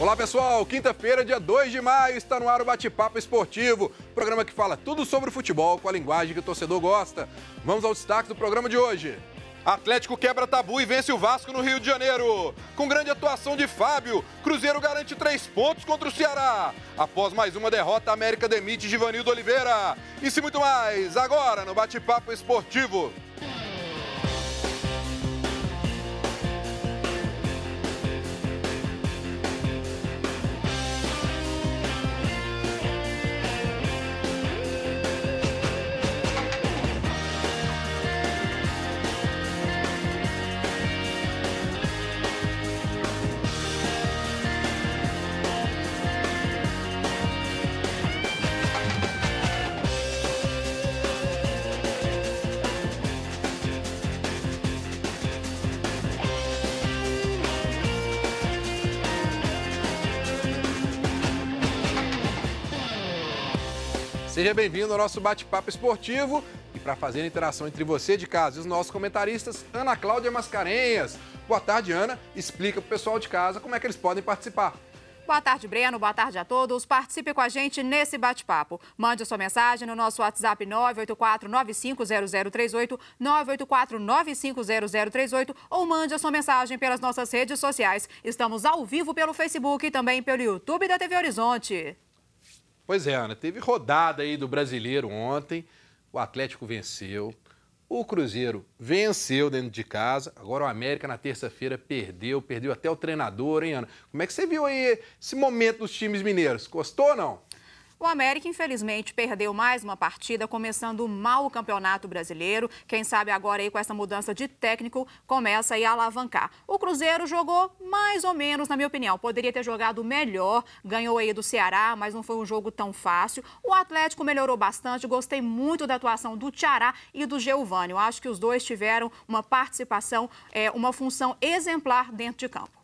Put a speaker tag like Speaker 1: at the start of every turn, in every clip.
Speaker 1: Olá pessoal, quinta-feira, dia 2 de maio, está no ar o Bate-Papo Esportivo, programa que fala tudo sobre futebol com a linguagem que o torcedor gosta. Vamos aos destaques do programa de hoje. Atlético quebra tabu e vence o Vasco no Rio de Janeiro. Com grande atuação de Fábio, Cruzeiro garante três pontos contra o Ceará. Após mais uma derrota, a América demite Givanildo Oliveira. Isso e muito mais, agora no Bate-Papo Esportivo. Seja bem-vindo ao nosso bate-papo esportivo e para fazer a interação entre você de casa e os nossos comentaristas, Ana Cláudia Mascarenhas. Boa tarde, Ana. Explica para o pessoal de casa como é que eles podem participar.
Speaker 2: Boa tarde, Breno. Boa tarde a todos. Participe com a gente nesse bate-papo. Mande sua mensagem no nosso WhatsApp 984-950038, 984-950038 ou mande a sua mensagem pelas nossas redes sociais. Estamos ao vivo pelo Facebook e também pelo YouTube da TV Horizonte.
Speaker 1: Pois é, Ana, teve rodada aí do brasileiro ontem. O Atlético venceu. O Cruzeiro venceu dentro de casa. Agora o América na terça-feira perdeu, perdeu até o treinador, hein, Ana? Como é que você viu aí esse momento dos times mineiros? Gostou ou não?
Speaker 2: O América, infelizmente, perdeu mais uma partida, começando mal o Campeonato Brasileiro. Quem sabe agora aí com essa mudança de técnico começa aí a alavancar. O Cruzeiro jogou mais ou menos, na minha opinião. Poderia ter jogado melhor, ganhou aí do Ceará, mas não foi um jogo tão fácil. O Atlético melhorou bastante, gostei muito da atuação do Tiará e do Geovânio. Acho que os dois tiveram uma participação, é, uma função exemplar dentro de campo.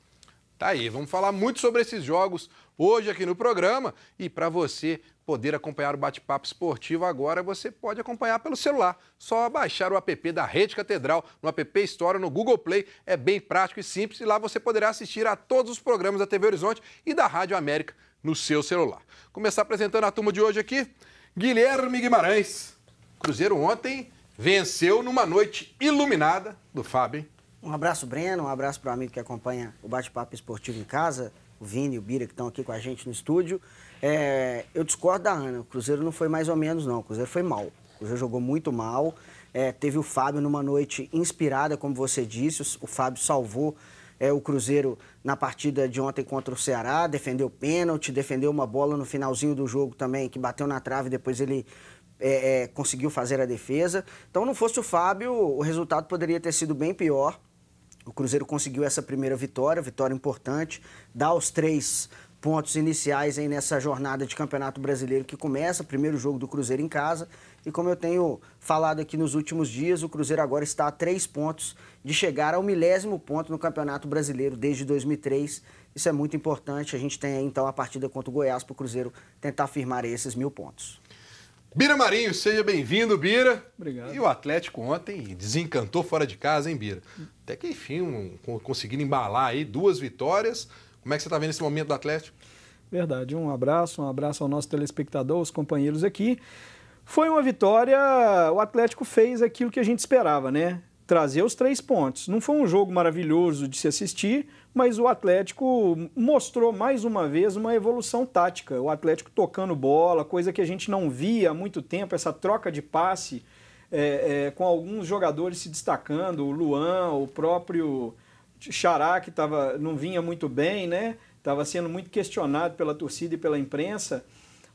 Speaker 1: Tá aí, vamos falar muito sobre esses jogos hoje aqui no programa. E para você poder acompanhar o bate-papo esportivo agora, você pode acompanhar pelo celular. Só baixar o app da Rede Catedral no App Store, no Google Play. É bem prático e simples e lá você poderá assistir a todos os programas da TV Horizonte e da Rádio América no seu celular. Começar apresentando a turma de hoje aqui, Guilherme Guimarães. Cruzeiro ontem venceu numa noite iluminada do Fábio. Um abraço, Breno. Um abraço para o amigo que acompanha o bate-papo esportivo em
Speaker 3: casa, o Vini e o Bira que estão aqui com a gente no estúdio. É, eu discordo da Ana. O Cruzeiro não foi mais ou menos, não. O Cruzeiro foi mal. O Cruzeiro jogou muito mal. É, teve o Fábio numa noite inspirada, como você disse. O Fábio salvou é, o Cruzeiro na partida de ontem contra o Ceará, defendeu pênalti, defendeu uma bola no finalzinho do jogo também, que bateu na trave, depois ele é, é, conseguiu fazer a defesa. Então, não fosse o Fábio, o resultado poderia ter sido bem pior. O Cruzeiro conseguiu essa primeira vitória, vitória importante, dá os três pontos iniciais aí nessa jornada de Campeonato Brasileiro que começa, primeiro jogo do Cruzeiro em casa. E como eu tenho falado aqui nos últimos dias, o Cruzeiro agora está a três pontos de chegar ao milésimo ponto no Campeonato Brasileiro desde 2003. Isso é muito importante. A gente tem aí, então a partida contra o Goiás para o Cruzeiro tentar firmar esses mil pontos.
Speaker 1: Bira Marinho, seja bem-vindo, Bira. Obrigado. E o Atlético ontem desencantou fora de casa, hein, Bira? Até que enfim, um, conseguindo embalar aí duas vitórias como é que você está vendo esse momento do Atlético?
Speaker 2: Verdade. Um abraço, um abraço ao nosso telespectador, aos companheiros aqui. Foi uma vitória. O Atlético fez aquilo que a gente esperava, né? Trazer os três pontos. Não foi um jogo maravilhoso de se assistir, mas o Atlético mostrou mais uma vez uma evolução tática. O Atlético tocando bola, coisa que a gente não via há muito tempo, essa troca de passe é, é, com alguns jogadores se destacando, o Luan, o próprio Xará, que tava, não vinha muito bem, né? Estava sendo muito questionado pela torcida e pela imprensa.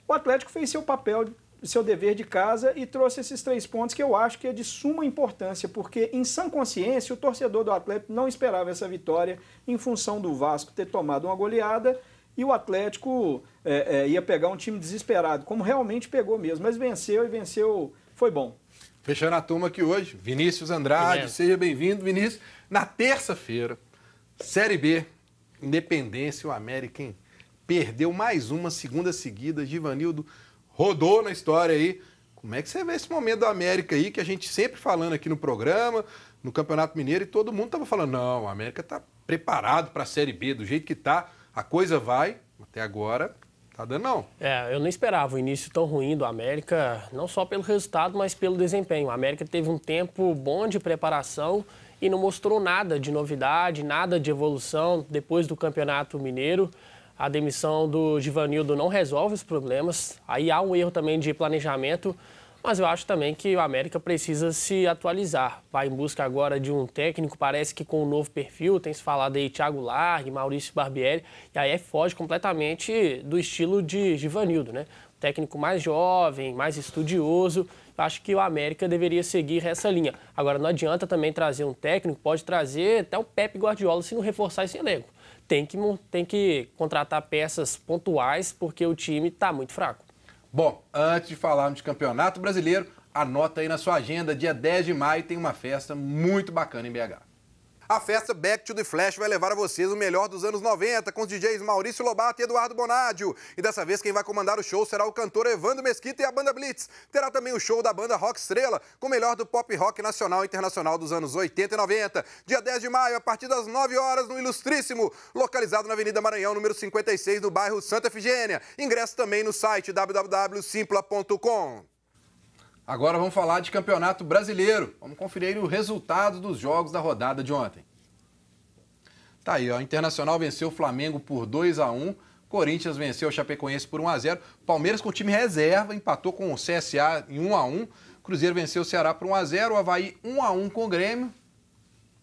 Speaker 2: O Atlético fez seu papel, seu dever de casa e trouxe esses três pontos que eu acho que é de suma importância, porque em sã consciência o torcedor do Atlético não esperava essa vitória em função do Vasco ter tomado uma goleada e o Atlético é, é, ia pegar um time desesperado, como realmente pegou mesmo. Mas venceu e venceu, foi bom.
Speaker 1: Fechando a turma aqui hoje, Vinícius Andrade, seja bem-vindo, Vinícius. Na terça-feira, Série B, Independência, o América perdeu mais uma segunda seguida. Givanildo rodou na história aí. Como é que você vê esse momento do América aí, que a gente sempre falando aqui no programa, no Campeonato Mineiro, e todo mundo tava falando, não, o América tá preparado para a Série B, do jeito que tá,
Speaker 4: a coisa vai, até agora, Tá dando não. É, eu não esperava o início tão ruim do América, não só pelo resultado, mas pelo desempenho. O América teve um tempo bom de preparação e não mostrou nada de novidade, nada de evolução depois do Campeonato Mineiro. A demissão do Givanildo não resolve os problemas. Aí há um erro também de planejamento mas eu acho também que o América precisa se atualizar. Vai em busca agora de um técnico, parece que com um novo perfil, tem se falado aí Thiago Largue, Maurício Barbieri, e aí é foge completamente do estilo de Givanildo, né? técnico mais jovem, mais estudioso. Eu acho que o América deveria seguir essa linha. Agora, não adianta também trazer um técnico, pode trazer até o Pepe Guardiola se não reforçar esse elenco. Tem que, tem que contratar peças pontuais, porque o time está muito fraco. Bom, antes
Speaker 1: de falarmos de campeonato brasileiro, anota aí na sua agenda, dia 10 de maio tem uma festa muito bacana em BH. A festa Back to the Flash vai levar a vocês o melhor dos anos 90, com os DJs Maurício Lobato e Eduardo Bonadio. E dessa vez quem vai comandar o show será o cantor Evandro Mesquita e a banda Blitz. Terá também o show da banda Rock Estrela, com o melhor do pop rock nacional e internacional dos anos 80 e 90. Dia 10 de maio, a partir das 9 horas, no Ilustríssimo, localizado na Avenida Maranhão, número 56, no bairro Santa Efigênia. Ingresso também no site www.simpla.com. Agora vamos falar de Campeonato Brasileiro. Vamos conferir o resultado dos jogos da rodada de ontem. Tá aí, ó. Internacional venceu o Flamengo por 2 a 1 Corinthians venceu o Chapecoense por 1 x 0 Palmeiras com time reserva empatou com o CSA em 1 a 1 Cruzeiro venceu o Ceará por 1 x 0 Havaí 1 a 1 com o Grêmio.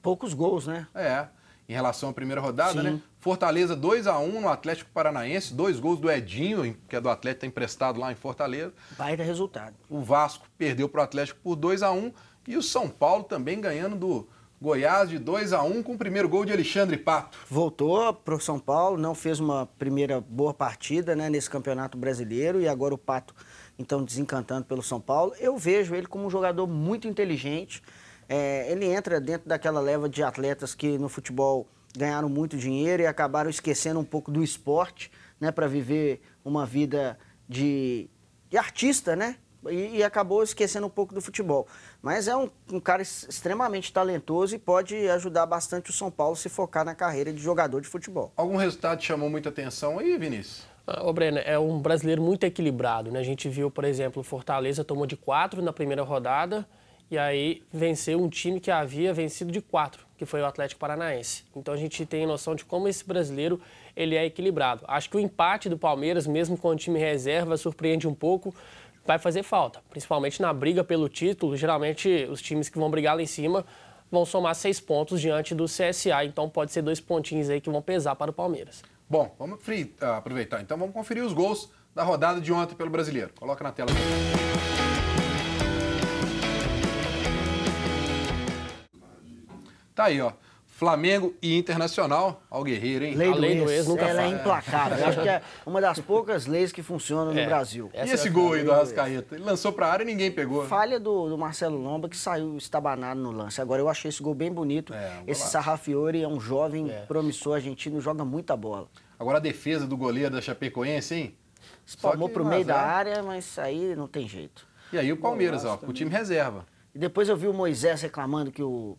Speaker 1: Poucos gols, né? É em relação à primeira rodada, né? Sim. né? Fortaleza 2 a 1 no Atlético Paranaense, dois gols do Edinho, que é do Atlético, está emprestado lá em Fortaleza. Vai dar resultado. O Vasco perdeu para o Atlético por 2 a 1 e o São Paulo também ganhando do Goiás de 2 a 1 com o primeiro gol de Alexandre Pato. Voltou para o São Paulo,
Speaker 3: não fez uma primeira boa partida né, nesse campeonato brasileiro e agora o Pato, então, desencantando pelo São Paulo. Eu vejo ele como um jogador muito inteligente é, ele entra dentro daquela leva de atletas que no futebol ganharam muito dinheiro e acabaram esquecendo um pouco do esporte, né, para viver uma vida de, de artista, né? E, e, acabou esquecendo um pouco do futebol. Mas é um, um, cara extremamente talentoso e pode ajudar bastante o São Paulo se focar na carreira de jogador de futebol. Algum resultado
Speaker 1: chamou muita atenção aí, Vinícius?
Speaker 4: Ah, ô Breno, é um brasileiro muito equilibrado, né? A gente viu, por exemplo, o Fortaleza tomou de quatro na primeira rodada, e aí venceu um time que havia vencido de quatro, que foi o Atlético Paranaense. Então a gente tem noção de como esse brasileiro ele é equilibrado. Acho que o empate do Palmeiras, mesmo com o time reserva, surpreende um pouco, vai fazer falta, principalmente na briga pelo título. Geralmente os times que vão brigar lá em cima vão somar seis pontos diante do CSA, então pode ser dois pontinhos aí que vão pesar para o Palmeiras.
Speaker 1: Bom, vamos ah, aproveitar. Então vamos conferir os gols da rodada de ontem pelo Brasileiro. Coloca na tela. Tá aí, ó. Flamengo e Internacional, ao guerreiro, hein? Lei do, lei do ex, nunca Ela é implacável. Acho que é
Speaker 3: uma das poucas leis que funcionam é. no Brasil. Essa e esse é gol aí do Arrascaeta? Ele lançou para área e ninguém pegou. Falha do, do, Marcelo Lomba, que saiu estabanado no lance. Agora, eu achei esse gol bem bonito. É, um esse Sarrafiori é um jovem é. promissor argentino, joga muita bola. Agora, a defesa do goleiro da Chapecoense, hein? Espalmou pro meio da área, mas aí não tem jeito. E aí o Palmeiras, ó, com o time reserva. E depois eu vi o Moisés reclamando que o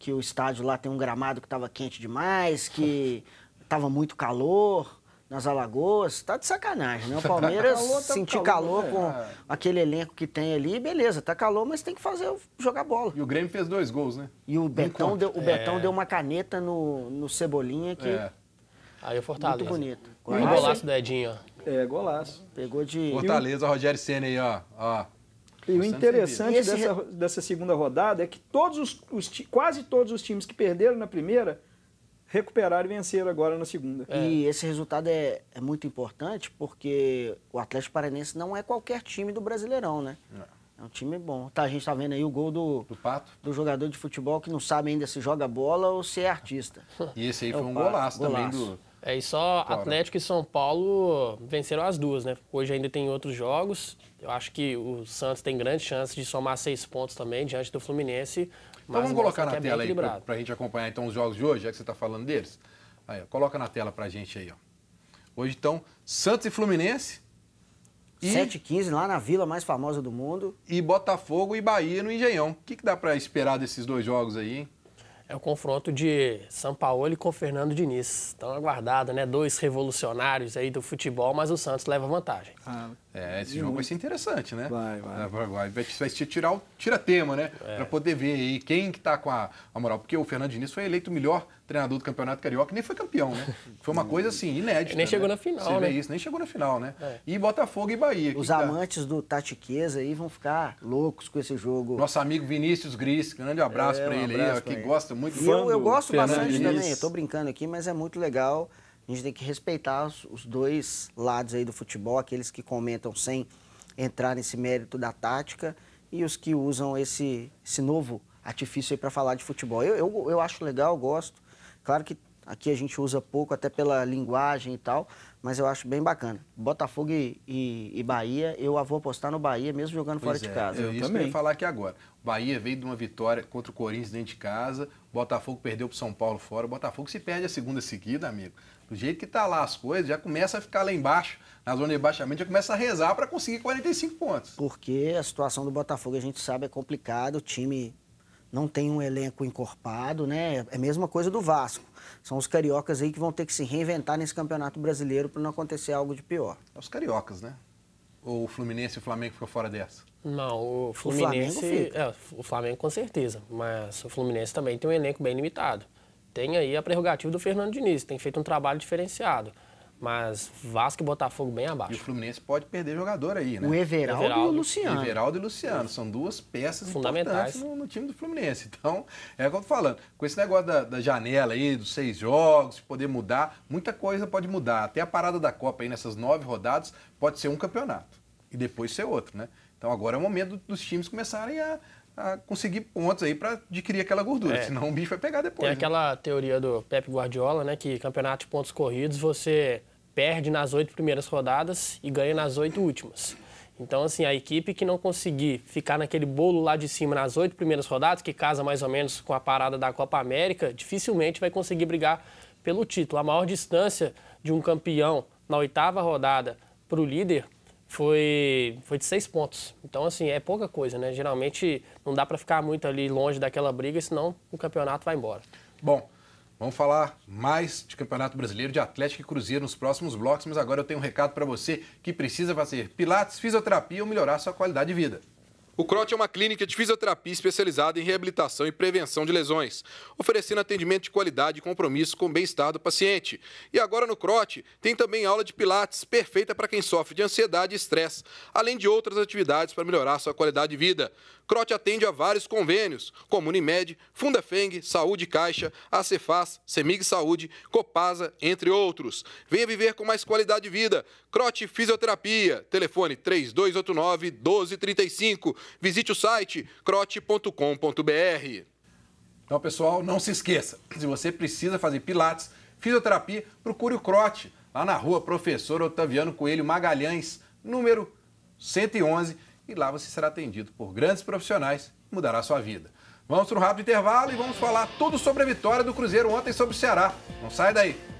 Speaker 3: que o estádio lá tem um gramado que estava quente demais, que estava muito calor nas Alagoas. Tá de sacanagem, né? O Palmeiras calor, tá sentiu calor, calor né? com aquele elenco que tem ali, beleza, tá calor, mas tem que fazer
Speaker 1: jogar bola. E o Grêmio fez dois gols, né?
Speaker 4: E o Betão, deu, o Betão é. deu
Speaker 3: uma caneta no, no Cebolinha que. É.
Speaker 4: Aí o Fortaleza. Muito bonito.
Speaker 3: Golaço, golaço do
Speaker 4: Edinho, ó. É, golaço. Pegou de. Fortaleza, Rogério Senna
Speaker 1: aí, ó. ó. E o interessante
Speaker 2: dessa, re... dessa segunda rodada é que todos os, os, quase todos os times que perderam na primeira recuperaram e venceram agora na segunda. É.
Speaker 3: E esse resultado é, é, muito importante porque o Atlético Paranense não é qualquer time do Brasileirão, né? É um time bom. Tá, a gente tá vendo aí o gol do, do Pato, do jogador de futebol que não sabe ainda se joga bola ou se é artista. E esse aí é foi um golaço, golaço, também do
Speaker 4: é, e só claro. Atlético e São Paulo venceram as duas, né? Hoje ainda tem outros jogos. Eu acho que o Santos tem grande chance de somar seis pontos também diante do Fluminense. Então vamos colocar na é tela aí para
Speaker 1: a gente acompanhar então os jogos de hoje, já que você está falando deles. Aí, coloca na tela para a gente aí. Ó. Hoje então, Santos e Fluminense. E... 7h15 lá na vila mais famosa do mundo. E Botafogo e Bahia no Engenhão. O que, que dá para esperar desses dois jogos
Speaker 4: aí, hein? É o confronto de São Paulo com Fernando Diniz. Tão aguardado, né? Dois revolucionários aí do futebol, mas o Santos leva vantagem. Ah, é, esse jogo vai ser interessante,
Speaker 1: né? Vai, vai. Vai, vai, vai, vai tirar o tira tema, né? É. Para poder ver aí quem que tá com a, a moral. Porque o Fernando Diniz foi eleito o melhor treinador do Campeonato Carioca, nem foi campeão, né? Foi uma coisa assim, inédita. nem chegou né? na final, Você né? Vê isso, nem chegou na final, né? É. E Botafogo e Bahia. Os tá? amantes tá... do
Speaker 3: Tatiqueza aí vão ficar loucos com esse jogo. Nosso
Speaker 1: amigo Vinícius Gris, grande abraço é, para um ele aí, que ele. gosta muito. E eu, eu gosto bastante também, eu tô
Speaker 3: brincando aqui, mas é muito legal. A gente tem que respeitar os, os dois lados aí do futebol, aqueles que comentam sem entrar nesse mérito da tática e os que usam esse, esse novo artifício aí para falar de futebol. Eu, eu, eu acho legal, eu gosto. Claro que aqui a gente usa pouco, até pela linguagem e tal, mas eu acho bem bacana. Botafogo e, e, e Bahia, eu vou apostar no Bahia, mesmo jogando pois fora é, de casa. Eu, eu isso também. que eu ia falar
Speaker 1: aqui agora. Bahia veio de uma vitória contra o Corinthians dentro de casa, Botafogo perdeu para São Paulo fora, Botafogo se perde a segunda seguida, amigo. Do jeito que tá lá as coisas, já começa a ficar lá embaixo, na zona de baixamento, já começa a rezar para conseguir 45 pontos.
Speaker 3: Porque a situação do Botafogo, a gente sabe, é complicada, o time não tem um elenco encorpado, né? É a mesma coisa do Vasco. São os cariocas aí que vão ter que se reinventar nesse campeonato brasileiro para não acontecer algo de pior. É os cariocas, né?
Speaker 4: Ou o Fluminense e o Flamengo ficou fora dessa? Não, o Fluminense. O Flamengo, é, o Flamengo com certeza. Mas o Fluminense também tem um elenco bem limitado. Tem aí a prerrogativa do Fernando Diniz, tem feito um trabalho diferenciado. Mas Vasco e Botafogo bem abaixo. E o Fluminense
Speaker 1: pode perder jogador aí, né? O Everaldo, Everaldo. e o Luciano. Everaldo e Luciano. São duas peças fundamentais no, no, time do Fluminense. Então, é o que eu tô falando. Com esse negócio da, da janela aí, dos seis jogos, poder mudar, muita coisa pode mudar. Até a parada da Copa aí nessas nove rodadas pode ser um campeonato. E depois ser outro, né? Então agora é o momento dos times começarem a, a conseguir pontos aí para adquirir aquela gordura, é. senão o bicho
Speaker 4: vai pegar depois. É né? aquela teoria do Pep Guardiola, né, que campeonato de pontos corridos você perde nas oito primeiras rodadas e ganha nas oito últimas. Então, assim, a equipe que não conseguir ficar naquele bolo lá de cima nas oito primeiras rodadas, que casa mais ou menos com a parada da Copa América, dificilmente vai conseguir brigar pelo título. A maior distância de um campeão na oitava rodada para o líder foi, foi de seis pontos. Então, assim, é pouca coisa, né? Geralmente não dá para ficar muito ali longe daquela briga, senão o campeonato vai embora.
Speaker 1: Bom, Vamos falar mais de Campeonato Brasileiro de Atlético e Cruzeiro nos próximos blocos, mas agora eu tenho um recado para você que precisa fazer pilates, fisioterapia ou melhorar sua qualidade de vida. O CROT é uma clínica de fisioterapia especializada em reabilitação e prevenção de lesões, oferecendo atendimento de qualidade e compromisso com o bem-estar do paciente. E agora no CROT tem também aula de pilates, perfeita para quem sofre de ansiedade e estresse, além de outras atividades para melhorar sua qualidade de vida. CROT atende a vários convênios, como Unimed, Fundafeng, Saúde Caixa, Acefaz, Semig Saúde, Copasa, entre outros. Venha viver com mais qualidade de vida. CROT Fisioterapia, telefone 3289 1235 visite o site crote.com.br. Então, pessoal, não se esqueça, se você precisa fazer pilates, fisioterapia, procure o Crote, lá na rua Professor Otaviano Coelho Magalhães, número 111, e lá você será atendido por grandes profissionais e mudará a sua vida. Vamos para um rápido intervalo e vamos falar tudo sobre a vitória do Cruzeiro ontem sobre o Ceará. Não sai daí.